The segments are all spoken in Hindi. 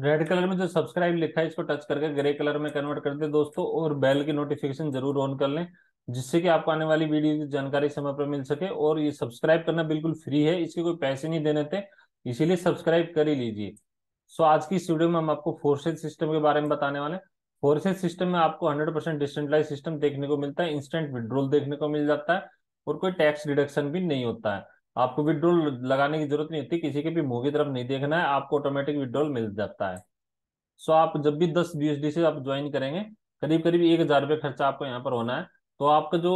रेड कलर में जो सब्सक्राइब लिखा है इसको टच करके ग्रे कलर में कन्वर्ट कर दे दोस्तों और बेल की नोटिफिकेशन जरूर ऑन कर लें जिससे कि आपको आने वाली वीडियो की जानकारी समय पर मिल सके और ये सब्सक्राइब करना बिल्कुल फ्री है इसके कोई पैसे नहीं देने थे इसीलिए सब्सक्राइब कर ही लीजिए सो आज की इस वीडियो में हम आपको फोर्सेज सिस्टम के बारे में बताने वाले फोर्सेज सिस्टम में आपको हंड्रेड परसेंट डिस्टेंटलाइज सिस्टम देखने को मिलता है इंस्टेंट विड्रोल देखने को मिल जाता है और कोई टैक्स डिडक्शन भी नहीं होता है आपको विड्रोल लगाने की जरूरत नहीं होती किसी के भी मुंह की तरफ नहीं देखना है आपको ऑटोमेटिक विड्रोल मिल जाता है सो आप जब भी दस बी से आप ज्वाइन करेंगे करीब करीब एक हजार रुपये खर्चा आपको यहाँ पर होना है तो आपका जो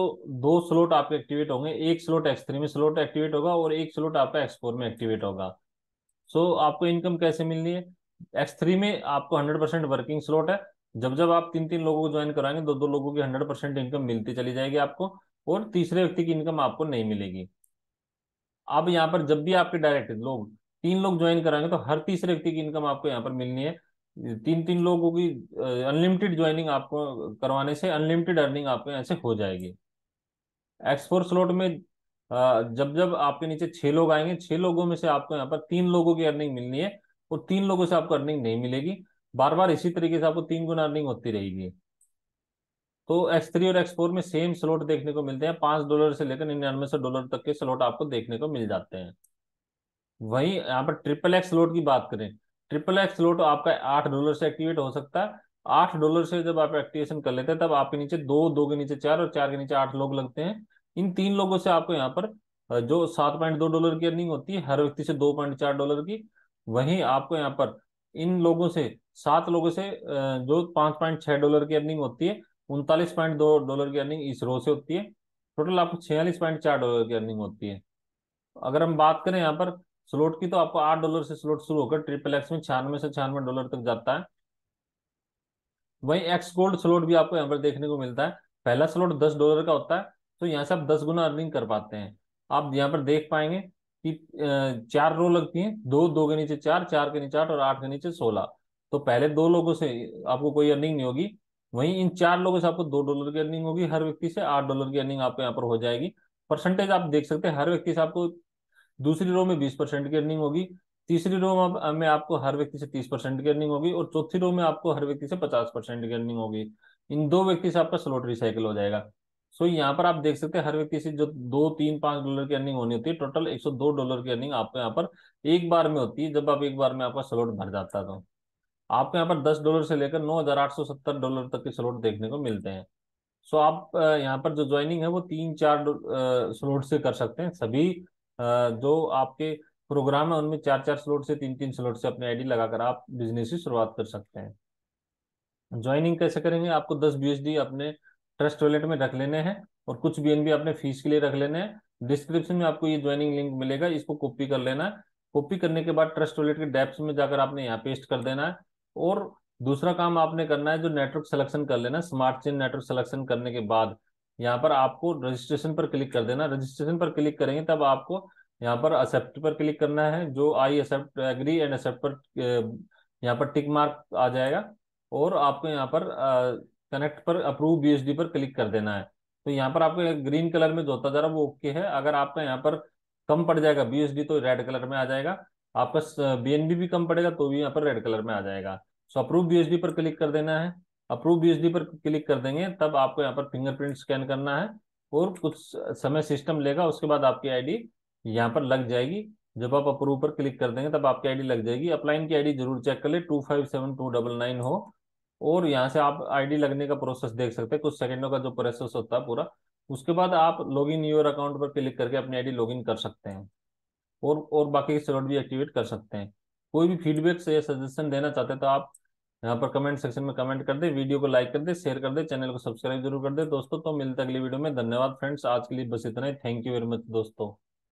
दो स्लोट आपके एक्टिवेट होंगे एक स्लोट एक्स थ्री में स्लोट एक्टिवेट होगा और एक स्लोट आपका एक्स फोर में एक्टिवेट होगा सो so, आपको इनकम कैसे मिलनी है एक्स थ्री में आपको हंड्रेड परसेंट वर्किंग स्लॉट है जब जब आप तीन तीन लोगों को ज्वाइन कराएंगे दो दो लोगों की हंड्रेड परसेंट इनकम मिलती चली जाएगी आपको और तीसरे व्यक्ति की इनकम आपको नहीं मिलेगी अब यहाँ पर जब भी आपके डायरेक्ट लोग तीन लोग ज्वाइन कराएंगे तो हर तीसरे व्यक्ति की इनकम आपको यहाँ पर मिलनी है तीन तीन लोगों की अनलिमिटेड ज्वाइनिंग आपको करवाने से अनलिमिटेड अर्निंग आपको यहाँ से हो जाएगी एक्सपोर्ट स्लॉट में जब जब आपके नीचे छह लोग आएंगे छह लोगों में से आपको यहाँ पर तीन लोगों की अर्निंग मिलनी है और तीन लोगों से आपको अर्निंग नहीं मिलेगी बार बार इसी तरीके से आपको तीन गुना अर्निंग होती रहेगी तो X3 और X4 में सेम स्लॉट देखने को मिलते हैं पांच डॉलर से लेकर निन्यानवे सौ डॉलर तक के स्लॉट आपको देखने को मिल जाते हैं वहीं यहाँ पर ट्रिपल एक्स स्लॉट की बात करें ट्रिपल एक्स स्लॉट आपका आठ डॉलर से एक्टिवेट हो सकता है आठ डॉलर से जब आप एक्टिवेशन कर लेते हैं तब आपके नीचे दो दो के नीचे चार और चार के नीचे आठ लोग लगते हैं इन तीन लोगों से आपको यहाँ पर जो सात पॉइंट दो डॉलर की अर्निंग होती है हर व्यक्ति से दो पॉइंट चार डॉलर की वहीं आपको यहाँ पर इन लोगों से सात लोगों से जो पांच पॉइंट छह डॉलर की अर्निंग होती है उनतालीस पॉइंट दो डॉलर की अर्निंग इसरो से होती है टोटल आपको छियालीस पॉइंट चार डॉलर की अर्निंग होती है अगर हम बात करें यहाँ पर स्लोट की तो आपको आठ डॉलर से स्लोट शुरू होकर ट्रिपल एक्स में छियानवे से छियानवे डॉलर तक जाता है वहीं एक्स गोल्ड स्लोट भी आपको यहाँ पर देखने को मिलता है पहला स्लोट दस डॉलर का होता है तो यहाँ से आप दस गुना अर्निंग कर पाते हैं आप यहाँ पर देख पाएंगे कि चार रो लगती हैं दो दो के नीचे चार चार के नीचे आठ और आठ के नीचे सोलह तो पहले दो लोगों से आपको कोई अर्निंग नहीं होगी वहीं इन चार लोगों से आपको दो डॉलर की अर्निंग होगी हर व्यक्ति से आठ डॉलर की अर्निंग आपको यहाँ पर हो जाएगी परसेंटेज आप देख सकते हैं हर व्यक्ति से आपको दूसरी रो में बीस परसेंट की अर्निंग होगी तीसरी रो में आपको हर व्यक्ति से तीस परसेंट की अर्निंग होगी और चौथी रो में आपको हर व्यक्ति से पचास परसेंट की अर्निंग होगी इन दो व्यक्ति से आपका स्लोट रिसाइकिल हो जाएगा सो यहाँ पर आप देख सकते हैं हर व्यक्ति से जो दो तीन पांच डॉलर की अर्निंग होनी होती है टोटल एक सौ दो डॉलर की अर्निंग आपको यहाँ पर एक बार में होती है जब आप एक बार में आपका स्लॉट भर जाता तो आपको यहाँ पर दस डॉलर से लेकर नौ हजार आठ सौ सत्तर डॉलर तक के स्लॉट देखने को मिलते हैं सो so, आप यहाँ पर जो ज्वाइनिंग है वो तीन चार स्लॉट से कर सकते हैं सभी जो आपके प्रोग्राम है उनमें चार चार स्लॉट से तीन तीन स्लॉट से अपने आईडी लगाकर आप बिजनेस की शुरुआत कर सकते हैं ज्वाइनिंग कैसे करेंगे आपको दस बी अपने ट्रस्ट वॉलेट में रख लेने हैं और कुछ बी अपने फीस के लिए रख लेने हैं डिस्क्रिप्शन में आपको ये ज्वाइनिंग लिंक मिलेगा इसको कॉपी कर लेना है कॉपी करने के बाद ट्रस्ट वॉलेट के डेप्स में जाकर आपने यहाँ पेस्ट कर देना है और दूसरा काम आपने करना है जो नेटवर्क सिलेक्शन कर लेना स्मार्ट चेन नेटवर्क सिलेक्शन करने के बाद यहाँ पर आपको रजिस्ट्रेशन पर क्लिक कर देना रजिस्ट्रेशन पर क्लिक करेंगे तब आपको यहाँ पर एक्सेप्ट पर क्लिक करना है जो I accept agree and accept पर यहाँ पर टिक मार्क आ जाएगा और आपको यहाँ पर कनेक्ट पर अप्रूव बी पर क्लिक कर देना है तो यहाँ पर आपको ग्रीन कलर में जो होता जा रहा है वो ओके है अगर आपका यहाँ पर कम पड़ जाएगा बी तो रेड कलर में आ जाएगा आपका बीएनबी भी कम पड़ेगा तो भी यहाँ पर रेड कलर में आ जाएगा सो अप्रूव बीएसडी पर क्लिक कर देना है अप्रूव बीएसडी पर क्लिक कर देंगे तब आपको यहाँ पर फिंगरप्रिंट स्कैन करना है और कुछ समय सिस्टम लेगा उसके बाद आपकी आईडी यहाँ पर लग जाएगी जब आप अप्रूव पर क्लिक कर देंगे तब आपकी डी लग जाएगी अपलाइन की डी जरूर चेक कर ले two five seven two double nine हो और यहाँ से आप डी लगने का प्रोसेस देख सकते हैं कुछ सेकेंडों का जो प्रोसेस होता है पूरा उसके बाद आप लॉग इन योर अकाउंट पर क्लिक करके अपनी आईडी लॉगिन कर सकते हैं और और बाकी स्लॉट भी एक्टिवेट कर सकते हैं कोई भी फीडबैक्स या सजेशन देना चाहते हैं तो आप यहाँ पर कमेंट सेक्शन में कमेंट कर दे वीडियो को लाइक कर दे शेयर कर दे चैनल को सब्सक्राइब जरूर कर दे दोस्तों तो मिलते अगली वीडियो में धन्यवाद फ्रेंड्स आज के लिए बस इतना ही थैंक यू वेरी मच दोस्तों